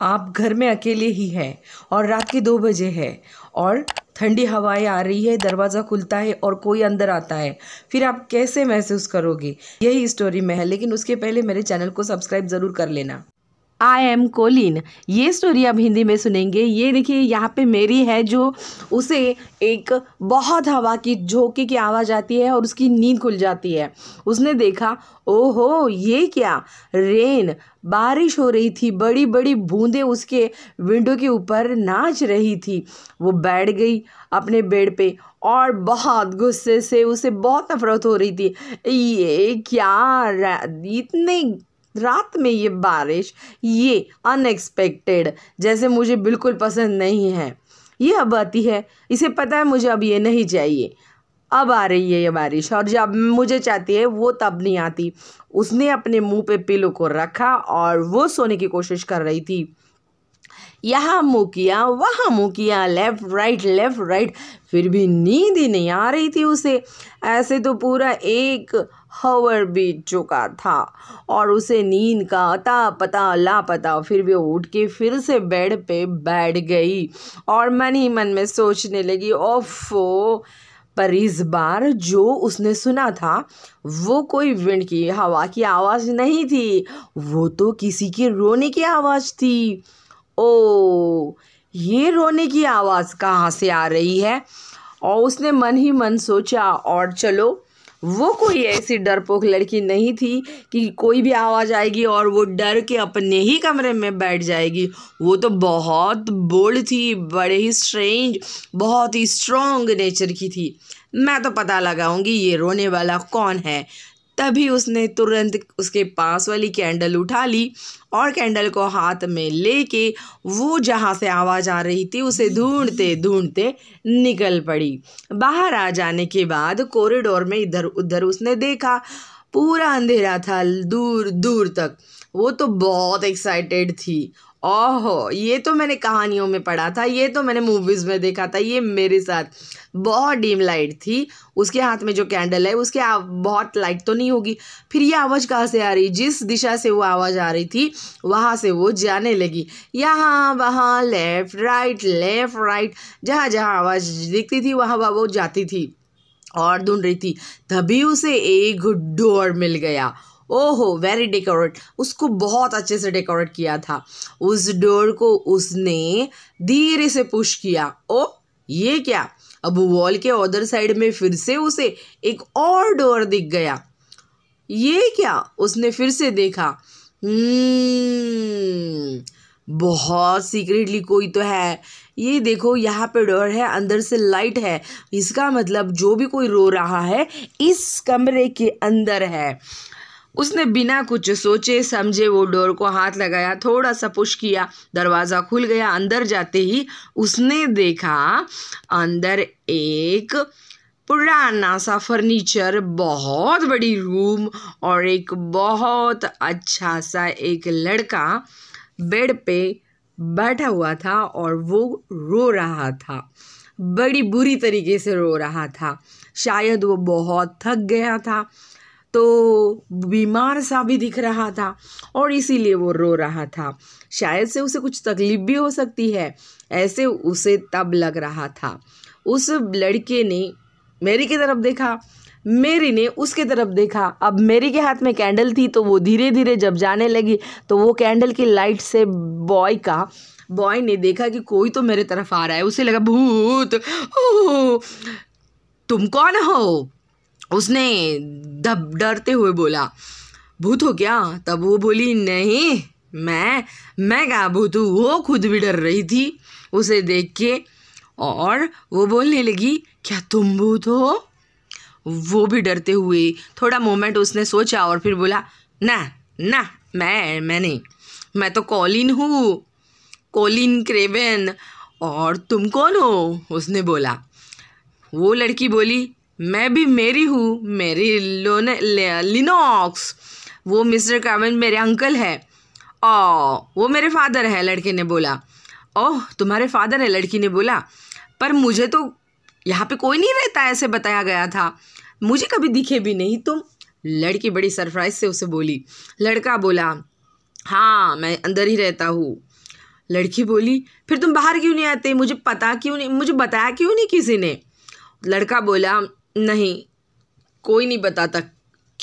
आप घर में अकेले ही हैं और रात के दो बजे है और ठंडी हवाएं आ रही है दरवाज़ा खुलता है और कोई अंदर आता है फिर आप कैसे महसूस करोगे यही स्टोरी में है लेकिन उसके पहले मेरे चैनल को सब्सक्राइब ज़रूर कर लेना आई एम कोलिन ये स्टोरी आप हिंदी में सुनेंगे ये देखिए यहाँ पे मेरी है जो उसे एक बहुत हवा की झोंके की आवाज़ आती है और उसकी नींद खुल जाती है उसने देखा ओहो ये क्या रेन बारिश हो रही थी बड़ी बड़ी बूंदें उसके विंडो के ऊपर नाच रही थी वो बैठ गई अपने बेड पे और बहुत गुस्से से उसे बहुत नफरत हो रही थी ये क्या इतने रात में ये बारिश ये अनएक्सपेक्टेड जैसे मुझे बिल्कुल पसंद नहीं है ये अब आती है इसे पता है मुझे अब ये नहीं चाहिए अब आ रही है ये बारिश और जब मुझे चाहती है वो तब नहीं आती उसने अपने मुंह पे पिलो को रखा और वो सोने की कोशिश कर रही थी यहाँ मुँह किया वहाँ मुँह किया लेफ़्ट राइट लेफ़्ट राइट फिर भी नींद ही नहीं आ रही थी उसे ऐसे तो पूरा एक हवर बीत चुका था और उसे नींद का अता पता लापता फिर भी उठ के फिर से बेड पे बैठ गई और मन ही मन में सोचने लगी ओफो पर इस बार जो उसने सुना था वो कोई विंड की हवा की आवाज़ नहीं थी वो तो किसी के रोने की आवाज़ थी ओ ये रोने की आवाज़ कहाँ से आ रही है और उसने मन ही मन सोचा और चलो वो कोई ऐसी डरपोक लड़की नहीं थी कि कोई भी आवाज़ आएगी और वो डर के अपने ही कमरे में बैठ जाएगी वो तो बहुत बोल्ड थी बड़े ही स्ट्रेंज बहुत ही स्ट्रॉन्ग नेचर की थी मैं तो पता लगाऊंगी ये रोने वाला कौन है तभी उसने तुरंत उसके पास वाली कैंडल उठा ली और कैंडल को हाथ में लेके वो जहाँ से आवाज़ आ रही थी उसे ढूंढते ढूंढते निकल पड़ी बाहर आ जाने के बाद कॉरिडोर में इधर उधर उसने देखा पूरा अंधेरा था दूर दूर तक वो तो बहुत एक्साइटेड थी ओहो ये तो मैंने कहानियों में पढ़ा था ये तो मैंने मूवीज़ में देखा था ये मेरे साथ बहुत डीम लाइट थी उसके हाथ में जो कैंडल है उसके बहुत लाइट तो नहीं होगी फिर ये आवाज़ कहाँ से आ रही जिस दिशा से वो आवाज़ आ रही थी वहाँ से वो जाने लगी यहाँ वहाँ लेफ़्ट राइट लेफ़्ट राइट जहाँ जहाँ आवाज़ दिखती थी वहाँ वहाँ वो जाती थी और ढूंढ रही थी तभी उसे एक डोर मिल गया ओहो वेरी डेकोरेट उसको बहुत अच्छे से डेकोरेट किया था उस डोर को उसने धीरे से पुश किया ओ ये क्या अब वॉल के अदर साइड में फिर से उसे एक और डोर दिख गया ये क्या उसने फिर से देखा हम्म, बहुत सीक्रेटली कोई तो है ये देखो यहाँ पे डोर है अंदर से लाइट है इसका मतलब जो भी कोई रो रहा है इस कमरे के अंदर है उसने बिना कुछ सोचे समझे वो डोर को हाथ लगाया थोड़ा सा पुश किया दरवाज़ा खुल गया अंदर जाते ही उसने देखा अंदर एक पुराना सा फर्नीचर बहुत बड़ी रूम और एक बहुत अच्छा सा एक लड़का बेड पे बैठा हुआ था और वो रो रहा था बड़ी बुरी तरीके से रो रहा था शायद वो बहुत थक गया था तो बीमार सा भी दिख रहा था और इसीलिए वो रो रहा था शायद से उसे कुछ तकलीफ भी हो सकती है ऐसे उसे तब लग रहा था उस लड़के ने मेरी की तरफ देखा मेरी ने उसके तरफ देखा अब मेरी के हाथ में कैंडल थी तो वो धीरे धीरे जब जाने लगी तो वो कैंडल की लाइट से बॉय का बॉय ने देखा कि कोई तो मेरे तरफ आ रहा है उसे लगा भूत तुम कौन हो उसने दब डरते हुए बोला भूत हो क्या तब वो बोली नहीं मैं मैं क्या भूत हूँ वो खुद भी डर रही थी उसे देख के और वो बोलने लगी क्या तुम भूत हो वो भी डरते हुए थोड़ा मोमेंट उसने सोचा और फिर बोला ना ना मैं मैं नहीं मैं तो कॉलिन हूँ कॉलिन क्रेवन और तुम कौन हो उसने बोला वो लड़की बोली मैं भी मेरी हूँ मेरी लिनोक्स वो मिस्टर काविन मेरे अंकल है ओ वो मेरे फादर हैं लड़के ने बोला ओह तुम्हारे फादर है लड़की ने बोला पर मुझे तो यहाँ पे कोई नहीं रहता ऐसे बताया गया था मुझे कभी दिखे भी नहीं तुम लड़की बड़ी सरप्राइज से उसे बोली लड़का बोला हाँ मैं अंदर ही रहता हूँ लड़की बोली फिर तुम बाहर क्यों नहीं आते मुझे पता क्यों नहीं मुझे बताया क्यों नहीं किसी ने लड़का बोला नहीं कोई नहीं बताता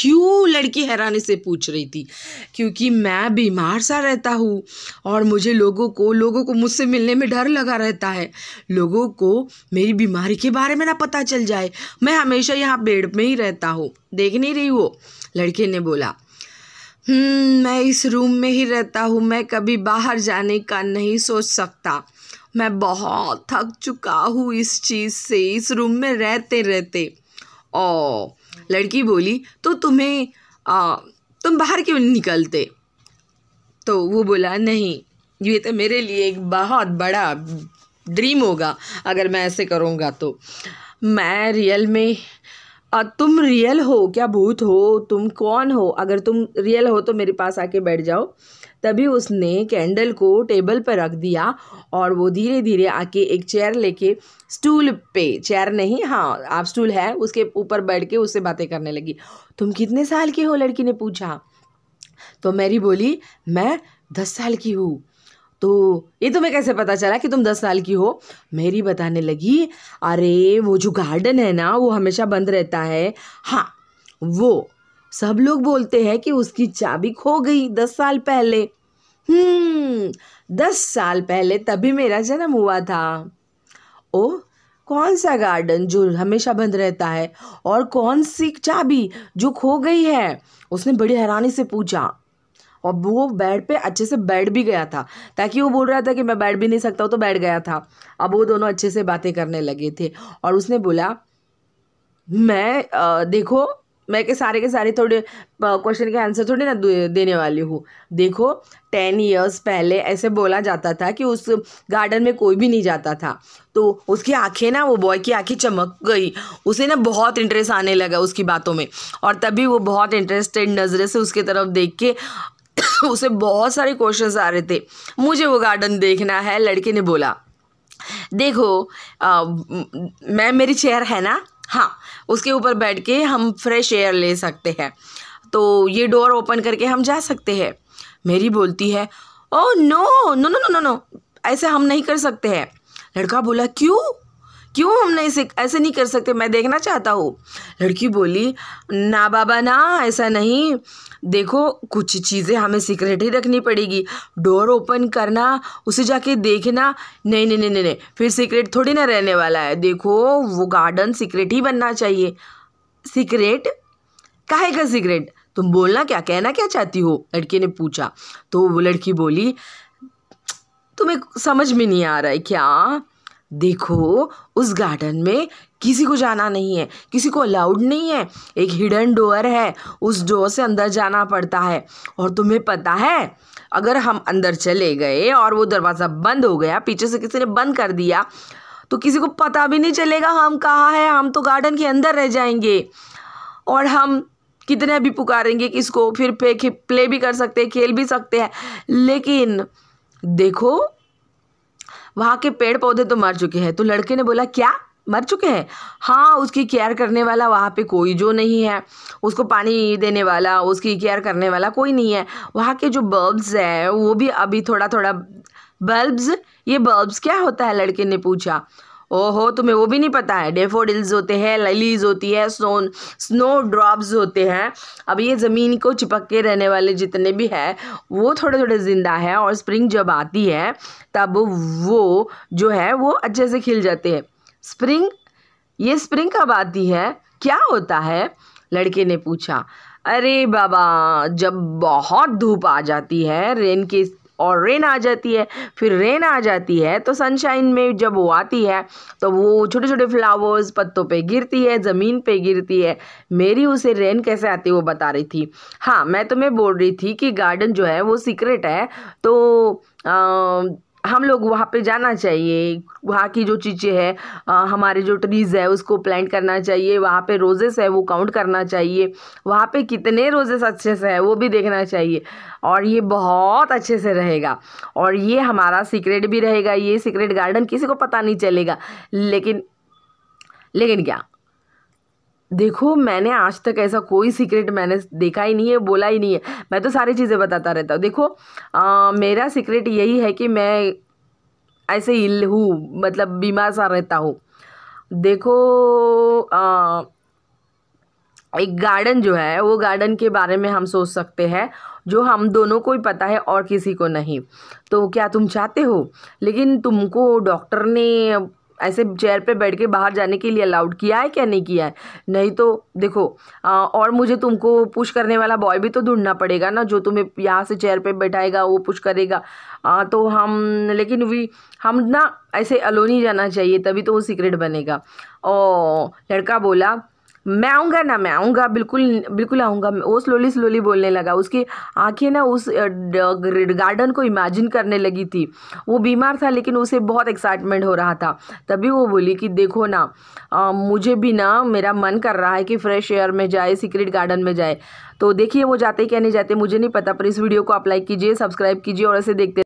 क्यों लड़की हैरानी से पूछ रही थी क्योंकि मैं बीमार सा रहता हूँ और मुझे लोगों को लोगों को मुझसे मिलने में डर लगा रहता है लोगों को मेरी बीमारी के बारे में ना पता चल जाए मैं हमेशा यहाँ बेड में ही रहता हूँ देख नहीं रही वो लड़के ने बोला हम्म, मैं इस रूम में ही रहता हूँ मैं कभी बाहर जाने का नहीं सोच सकता मैं बहुत थक चुका हूँ इस चीज़ से इस रूम में रहते रहते ओ लड़की बोली तो तुम्हें आ, तुम बाहर क्यों निकलते तो वो बोला नहीं ये तो मेरे लिए एक बहुत बड़ा ड्रीम होगा अगर मैं ऐसे करूँगा तो मैं रियल में तुम रियल हो क्या भूत हो तुम कौन हो अगर तुम रियल हो तो मेरे पास आके बैठ जाओ तभी उसने कैंडल को टेबल पर रख दिया और वो धीरे धीरे आके एक चेयर लेके स्टूल पे चेयर नहीं हाँ आप स्टूल है उसके ऊपर बैठ के उससे बातें करने लगी तुम कितने साल के हो लड़की ने पूछा तो मैरी बोली मैं दस साल की हूँ तो ये तुम्हें कैसे पता चला कि तुम दस साल की हो मेरी बताने लगी अरे वो जो गार्डन है ना वो हमेशा बंद रहता है हाँ वो सब लोग बोलते हैं कि उसकी चाबी खो गई दस साल पहले हम्म, दस साल पहले तभी मेरा जन्म हुआ था ओ कौन सा गार्डन जो हमेशा बंद रहता है और कौन सी चाबी जो खो गई है उसने बड़ी हैरानी से पूछा और वो बेड पे अच्छे से बैठ भी गया था ताकि वो बोल रहा था कि मैं बैठ भी नहीं सकता हूँ तो बैठ गया था अब वो दोनों अच्छे से बातें करने लगे थे और उसने बोला मैं आ, देखो मैं के सारे के सारे थोड़े क्वेश्चन के आंसर थोड़े ना देने वाली हूँ देखो टेन इयर्स पहले ऐसे बोला जाता था कि उस गार्डन में कोई भी नहीं जाता था तो उसकी आंखें ना वो बॉय की आंखें चमक गई उसे ना बहुत इंटरेस्ट आने लगा उसकी बातों में और तभी वो बहुत इंटरेस्टेड नज़रे से उसके तरफ देख के उसे बहुत सारे क्वेश्चंस आ रहे थे मुझे वो गार्डन देखना है लड़के ने बोला देखो आ, मैं मेरी चेयर है ना हाँ उसके ऊपर बैठ के हम फ्रेश एयर ले सकते हैं तो ये डोर ओपन करके हम जा सकते हैं मेरी बोलती है oh no no no no no no ऐसे हम नहीं कर सकते हैं लड़का बोला क्यों क्यों हम नहीं से ऐसे नहीं कर सकते मैं देखना चाहता हूँ लड़की बोली ना बाबा ना ऐसा नहीं देखो कुछ चीज़ें हमें सीक्रेट ही रखनी पड़ेगी डोर ओपन करना उसे जाके देखना नहीं नहीं नहीं नहीं फिर सीक्रेट थोड़ी ना रहने वाला है देखो वो गार्डन सीक्रेट ही बनना चाहिए सीक्रेट काहे का सीक्रेट तुम बोलना क्या कहना क्या चाहती हो लड़के ने पूछा तो वो लड़की बोली तुम्हें समझ में नहीं आ रहा है क्या देखो उस गार्डन में किसी को जाना नहीं है किसी को अलाउड नहीं है एक हिडन डोर है उस डोर से अंदर जाना पड़ता है और तुम्हें पता है अगर हम अंदर चले गए और वो दरवाज़ा बंद हो गया पीछे से किसी ने बंद कर दिया तो किसी को पता भी नहीं चलेगा हम कहाँ हैं हम तो गार्डन के अंदर रह जाएंगे और हम कितने भी पुकारेंगे किसको फिर प्ले भी कर सकते हैं खेल भी सकते हैं लेकिन देखो वहाँ के पेड़ पौधे तो मर चुके हैं तो लड़के ने बोला क्या मर चुके हैं हाँ उसकी केयर करने वाला वहाँ पे कोई जो नहीं है उसको पानी देने वाला उसकी केयर करने वाला कोई नहीं है वहाँ के जो बल्ब्स हैं वो भी अभी थोड़ा थोड़ा बल्ब्स ये बल्ब्स क्या होता है लड़के ने पूछा ओहो तुम्हें वो भी नहीं पता है डेफोडिल्स होते हैं ललीज होती है स्नो स्नो ड्रॉप्स होते हैं अब ये ज़मीन को चिपक के रहने वाले जितने भी है वो थोड़े थोड़े ज़िंदा है और स्प्रिंग जब आती है तब वो जो है वो अच्छे से खिल जाते हैं स्प्रिंग ये स्प्रिंग कब आती है क्या होता है लड़के ने पूछा अरे बाबा जब बहुत धूप आ जाती है रेन के और रेन आ जाती है फिर रेन आ जाती है तो सनशाइन में जब वो आती है तो वो छोटे छोटे फ्लावर्स पत्तों पे गिरती है ज़मीन पे गिरती है मेरी उसे रेन कैसे आती है वो बता रही थी हाँ मैं तुम्हें बोल रही थी कि गार्डन जो है वो सीक्रेट है तो आ, हम लोग वहाँ पे जाना चाहिए वहाँ की जो चीज़ें हैं हमारे जो ट्रीज़ है उसको प्लांट करना चाहिए वहाँ पे रोजेस है वो काउंट करना चाहिए वहाँ पे कितने रोजेस अच्छे से हैं वो भी देखना चाहिए और ये बहुत अच्छे से रहेगा और ये हमारा सीक्रेट भी रहेगा ये सीक्रेट गार्डन किसी को पता नहीं चलेगा लेकिन लेकिन क्या देखो मैंने आज तक ऐसा कोई सीक्रेट मैंने देखा ही नहीं है बोला ही नहीं है मैं तो सारी चीज़ें बताता रहता हूँ देखो आ, मेरा सीक्रेट यही है कि मैं ऐसे ही हूँ मतलब बीमार सा रहता हूँ देखो आ, एक गार्डन जो है वो गार्डन के बारे में हम सोच सकते हैं जो हम दोनों को ही पता है और किसी को नहीं तो क्या तुम चाहते हो लेकिन तुमको डॉक्टर ने ऐसे चेयर पे बैठ के बाहर जाने के लिए अलाउड किया है क्या नहीं किया है नहीं तो देखो आ, और मुझे तुमको पुश करने वाला बॉय भी तो ढूंढना पड़ेगा ना जो तुम्हें यहाँ से चेयर पे बैठाएगा वो पुश करेगा आ, तो हम लेकिन वी हम ना ऐसे अलोन ही जाना चाहिए तभी तो वो सीक्रेट बनेगा और लड़का बोला मैं आऊँगा ना मैं आऊँगा बिल्कुल बिल्कुल आऊँगा वो स्लोली स्लोली बोलने लगा उसकी आंखें ना उस गार्डन को इमेजिन करने लगी थी वो बीमार था लेकिन उसे बहुत एक्साइटमेंट हो रहा था तभी वो बोली कि देखो ना आ, मुझे भी ना मेरा मन कर रहा है कि फ्रेश एयर में जाए सीक्रेट गार्डन में जाए तो देखिए वो जाते क्या नहीं जाते मुझे नहीं पता पर इस वीडियो को आप लाइक कीजिए सब्सक्राइब कीजिए और ऐसे देखते